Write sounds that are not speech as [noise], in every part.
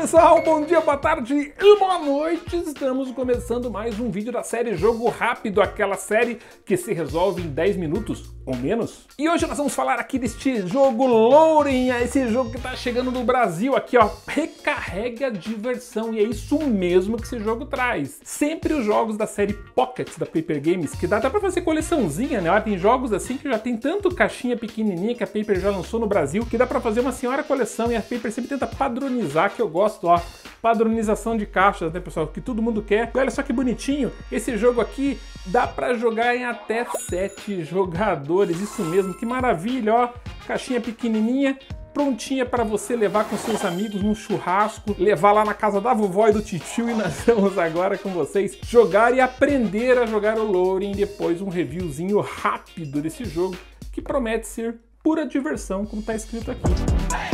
pessoal, bom dia, boa tarde e boa noite. Estamos começando mais um vídeo da série Jogo Rápido, aquela série que se resolve em 10 minutos ou menos. E hoje nós vamos falar aqui deste jogo Lourinha, é esse jogo que tá chegando no Brasil aqui, ó. Recarrega diversão, e é isso mesmo que esse jogo traz. Sempre os jogos da série Pocket da Paper Games, que dá até pra fazer coleçãozinha, né? Ó, tem jogos assim que já tem tanto caixinha pequenininha que a Paper já lançou no Brasil, que dá pra fazer uma senhora coleção, e a Paper sempre tenta padronizar, que eu gosto, ó padronização de caixas, né, pessoal? Que todo mundo quer. E olha só que bonitinho, esse jogo aqui dá para jogar em até 7 jogadores, isso mesmo, que maravilha, ó. Caixinha pequenininha, prontinha para você levar com seus amigos num churrasco, levar lá na casa da vovó e do titio e nós [laughs] vamos agora com vocês jogar e aprender a jogar o e depois um reviewzinho rápido desse jogo que promete ser pura diversão, como está escrito aqui.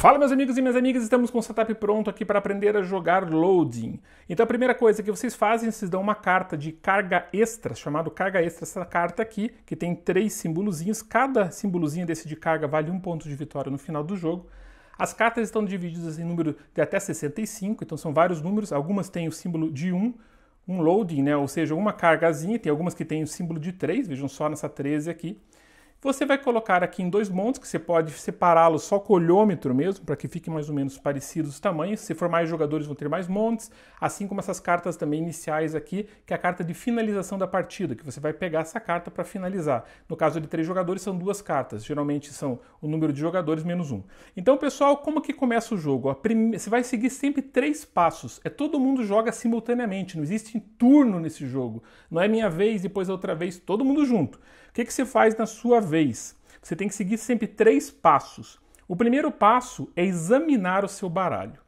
Fala meus amigos e minhas amigas, estamos com o setup pronto aqui para aprender a jogar loading. Então a primeira coisa que vocês fazem, vocês dão uma carta de carga extra, chamado carga extra, essa carta aqui, que tem três símbolozinhos. cada símbolozinho desse de carga vale um ponto de vitória no final do jogo. As cartas estão divididas em número de até 65, então são vários números, algumas têm o símbolo de 1, um, um loading, né? ou seja, uma cargazinha, tem algumas que têm o símbolo de 3, vejam só nessa 13 aqui. Você vai colocar aqui em dois montes, que você pode separá-los só com o olhômetro mesmo, para que fiquem mais ou menos parecidos os tamanhos. Se for mais jogadores, vão ter mais montes, assim como essas cartas também iniciais aqui, que é a carta de finalização da partida, que você vai pegar essa carta para finalizar. No caso de três jogadores, são duas cartas. Geralmente são o número de jogadores menos um. Então, pessoal, como que começa o jogo? Prime... Você vai seguir sempre três passos. É todo mundo joga simultaneamente, não existe turno nesse jogo. Não é minha vez, depois outra vez, todo mundo junto. O que, que você faz na sua vez? Você tem que seguir sempre três passos. O primeiro passo é examinar o seu baralho.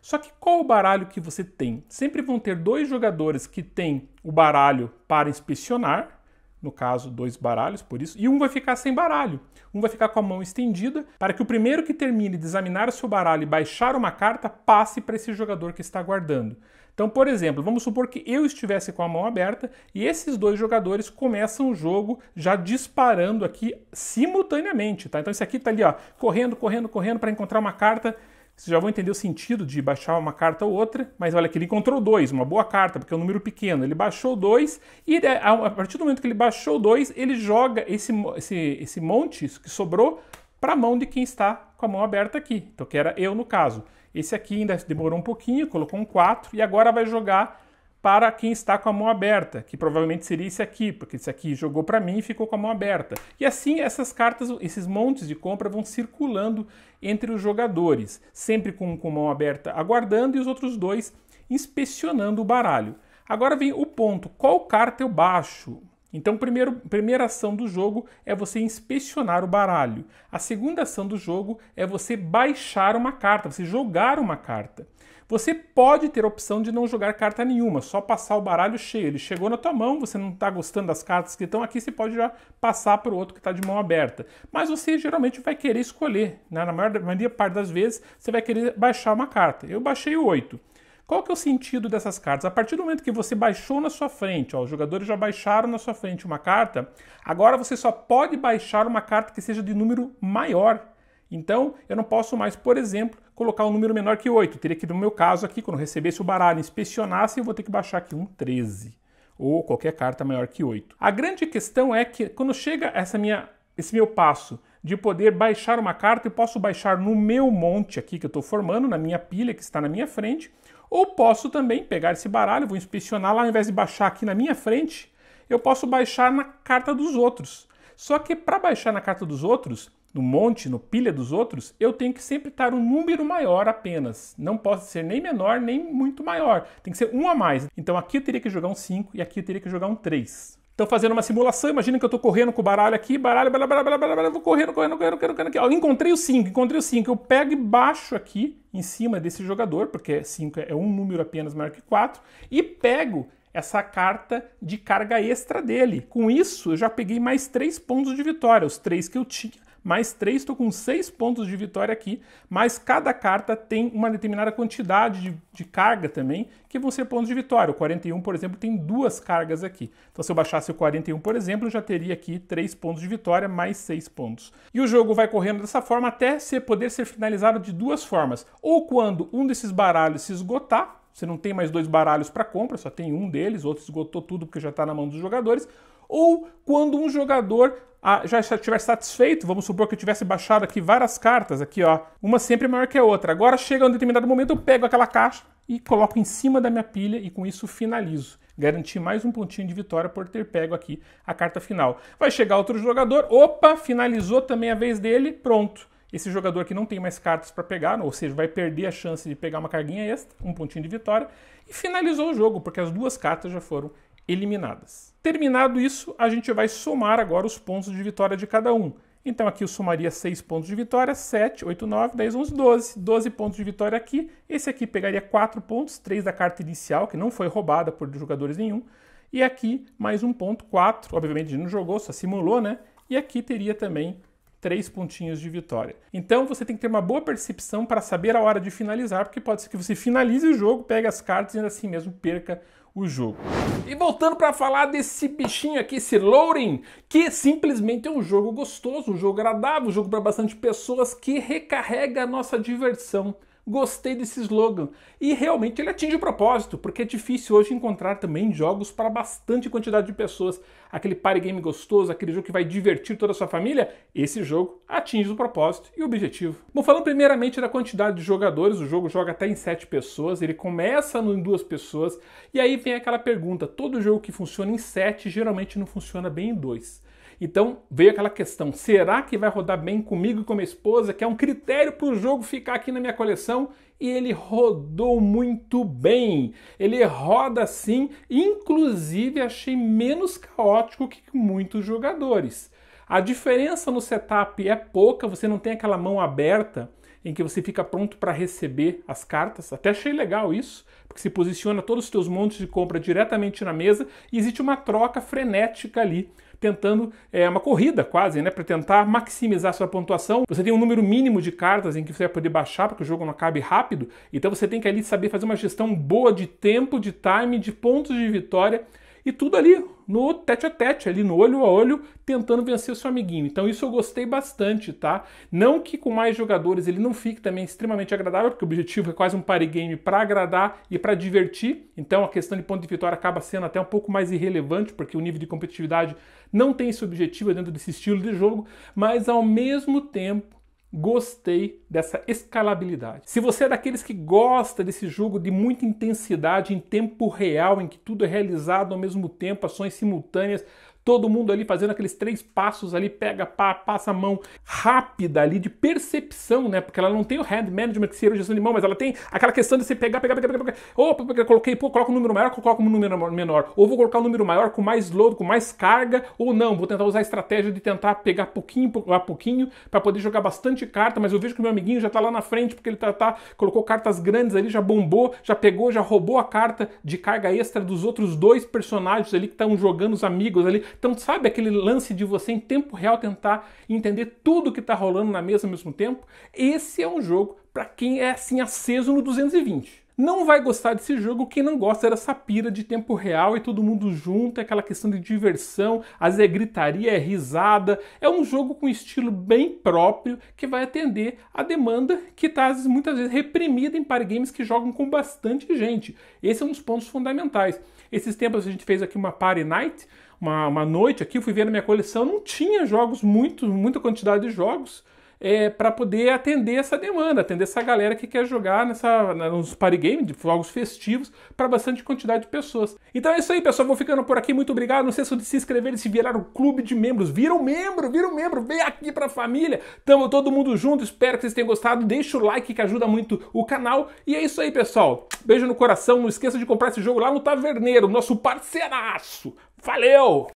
Só que qual o baralho que você tem? Sempre vão ter dois jogadores que têm o baralho para inspecionar, no caso, dois baralhos, por isso, e um vai ficar sem baralho. Um vai ficar com a mão estendida para que o primeiro que termine de examinar o seu baralho e baixar uma carta passe para esse jogador que está guardando. Então, por exemplo, vamos supor que eu estivesse com a mão aberta e esses dois jogadores começam o jogo já disparando aqui simultaneamente, tá? Então esse aqui tá ali, ó, correndo, correndo, correndo para encontrar uma carta. Vocês já vão entender o sentido de baixar uma carta ou outra, mas olha que ele encontrou dois, uma boa carta, porque é um número pequeno. Ele baixou dois, e é, a partir do momento que ele baixou dois, ele joga esse, esse, esse monte que sobrou para a mão de quem está com a mão aberta aqui, então que era eu no caso. Esse aqui ainda demorou um pouquinho, colocou um 4 e agora vai jogar para quem está com a mão aberta, que provavelmente seria esse aqui, porque esse aqui jogou para mim e ficou com a mão aberta. E assim essas cartas, esses montes de compra vão circulando entre os jogadores, sempre com, com mão aberta aguardando e os outros dois inspecionando o baralho. Agora vem o ponto, qual carta eu baixo? Então, primeiro, primeira ação do jogo é você inspecionar o baralho. A segunda ação do jogo é você baixar uma carta, você jogar uma carta. Você pode ter a opção de não jogar carta nenhuma, só passar o baralho cheio. Ele chegou na tua mão, você não está gostando das cartas que estão aqui, você pode já passar para o outro que está de mão aberta. Mas você geralmente vai querer escolher. Né? Na maior, maioria parte das vezes, você vai querer baixar uma carta. Eu baixei o 8. Qual que é o sentido dessas cartas? A partir do momento que você baixou na sua frente, ó, os jogadores já baixaram na sua frente uma carta, agora você só pode baixar uma carta que seja de número maior. Então, eu não posso mais, por exemplo, colocar um número menor que 8. teria que, no meu caso aqui, quando recebesse o baralho, inspecionasse, eu vou ter que baixar aqui um 13 ou qualquer carta maior que 8. A grande questão é que quando chega essa minha, esse meu passo de poder baixar uma carta, eu posso baixar no meu monte aqui que eu estou formando, na minha pilha que está na minha frente, ou posso também pegar esse baralho, vou inspecionar lá, ao invés de baixar aqui na minha frente, eu posso baixar na carta dos outros. Só que para baixar na carta dos outros, no monte, no pilha dos outros, eu tenho que sempre estar um número maior apenas. Não posso ser nem menor, nem muito maior. Tem que ser um a mais. Então aqui eu teria que jogar um 5 e aqui eu teria que jogar um 3. Então, fazendo uma simulação, imagina que eu estou correndo com o baralho aqui, baralho, baralho, baralho, baralho, blá, vou correndo, correndo, correndo, correndo, correndo aqui. Ó, encontrei o 5, encontrei o 5. Eu pego e baixo aqui em cima desse jogador, porque 5 é um número apenas maior que 4, e pego essa carta de carga extra dele. Com isso, eu já peguei mais 3 pontos de vitória, os 3 que eu tinha mais 3, estou com 6 pontos de vitória aqui, mas cada carta tem uma determinada quantidade de, de carga também, que vão ser pontos de vitória. O 41, por exemplo, tem duas cargas aqui. Então se eu baixasse o 41, por exemplo, eu já teria aqui 3 pontos de vitória, mais 6 pontos. E o jogo vai correndo dessa forma até ser, poder ser finalizado de duas formas. Ou quando um desses baralhos se esgotar, você não tem mais dois baralhos para compra, só tem um deles, outro esgotou tudo porque já está na mão dos jogadores, ou quando um jogador ah, já estiver satisfeito, vamos supor que eu tivesse baixado aqui várias cartas, aqui ó, uma sempre maior que a outra. Agora chega um determinado momento, eu pego aquela caixa e coloco em cima da minha pilha e com isso finalizo. Garantir mais um pontinho de vitória por ter pego aqui a carta final. Vai chegar outro jogador, opa, finalizou também a vez dele, pronto esse jogador que não tem mais cartas para pegar, ou seja, vai perder a chance de pegar uma carguinha extra, um pontinho de vitória, e finalizou o jogo, porque as duas cartas já foram eliminadas. Terminado isso, a gente vai somar agora os pontos de vitória de cada um. Então aqui eu somaria 6 pontos de vitória, 7, 8, 9, 10, 11, 12. 12 pontos de vitória aqui. Esse aqui pegaria 4 pontos, 3 da carta inicial, que não foi roubada por jogadores nenhum. E aqui mais um ponto, 4. Obviamente não jogou, só simulou, né? E aqui teria também três pontinhos de vitória. Então você tem que ter uma boa percepção para saber a hora de finalizar, porque pode ser que você finalize o jogo, pegue as cartas e ainda assim mesmo perca o jogo. E voltando para falar desse bichinho aqui, esse Loading, que simplesmente é um jogo gostoso, um jogo agradável, um jogo para bastante pessoas que recarrega a nossa diversão Gostei desse slogan. E realmente ele atinge o propósito, porque é difícil hoje encontrar também jogos para bastante quantidade de pessoas. Aquele party game gostoso, aquele jogo que vai divertir toda a sua família, esse jogo atinge o propósito e o objetivo. Bom, falando primeiramente da quantidade de jogadores, o jogo joga até em 7 pessoas, ele começa em duas pessoas, e aí vem aquela pergunta: todo jogo que funciona em 7 geralmente não funciona bem em 2. Então veio aquela questão: será que vai rodar bem comigo e com minha esposa? Que é um critério para o jogo ficar aqui na minha coleção. E ele rodou muito bem. Ele roda assim, inclusive achei menos caótico que muitos jogadores. A diferença no setup é pouca, você não tem aquela mão aberta em que você fica pronto para receber as cartas. Até achei legal isso, porque se posiciona todos os seus montes de compra diretamente na mesa e existe uma troca frenética ali tentando é, uma corrida quase, né, para tentar maximizar sua pontuação. Você tem um número mínimo de cartas em que você vai poder baixar para que o jogo não acabe rápido, então você tem que ali saber fazer uma gestão boa de tempo, de time, de pontos de vitória e tudo ali no tete a tete, ali no olho a olho, tentando vencer o seu amiguinho. Então isso eu gostei bastante, tá? Não que com mais jogadores ele não fique também extremamente agradável, porque o objetivo é quase um party game para agradar e para divertir. Então a questão de ponto de vitória acaba sendo até um pouco mais irrelevante, porque o nível de competitividade não tem esse objetivo dentro desse estilo de jogo, mas ao mesmo tempo Gostei dessa escalabilidade. Se você é daqueles que gosta desse jogo de muita intensidade em tempo real, em que tudo é realizado ao mesmo tempo, ações simultâneas, todo mundo ali fazendo aqueles três passos ali, pega, pá, passa a mão rápida ali de percepção, né? Porque ela não tem o hand management que seria o gestão de mão, mas ela tem aquela questão de você pegar, pegar, pegar, pegar, pegar. Opa, coloquei, pô, coloca um número maior, coloca um número menor. Ou vou colocar um número maior com mais load, com mais carga, ou não, vou tentar usar a estratégia de tentar pegar pouquinho a pouquinho para poder jogar bastante carta, mas eu vejo que meu amiguinho já tá lá na frente porque ele tá, tá colocou cartas grandes ali, já bombou, já pegou, já roubou a carta de carga extra dos outros dois personagens ali que estão jogando os amigos ali então, sabe aquele lance de você em tempo real tentar entender tudo que está rolando na mesa ao mesmo tempo? Esse é um jogo para quem é assim aceso no 220. Não vai gostar desse jogo quem não gosta dessa é pira de tempo real e todo mundo junto, é aquela questão de diversão, às vezes é gritaria, é risada. É um jogo com estilo bem próprio que vai atender a demanda que está muitas vezes reprimida em party games que jogam com bastante gente. Esse é um dos pontos fundamentais. Esses tempos a gente fez aqui uma Party Night uma, uma noite aqui, fui ver na minha coleção, não tinha jogos, muito, muita quantidade de jogos é, para poder atender essa demanda, atender essa galera que quer jogar nessa, nos party games, jogos festivos, para bastante quantidade de pessoas. Então é isso aí, pessoal. Vou ficando por aqui. Muito obrigado. Não esqueçam de se inscrever e se virar o clube de membros. Vira um membro, vira um membro. Vem aqui para a família. Tamo todo mundo junto. Espero que vocês tenham gostado. Deixa o like que ajuda muito o canal. E é isso aí, pessoal. Beijo no coração. Não esqueça de comprar esse jogo lá no Taverneiro, nosso parceiraço. Valeu!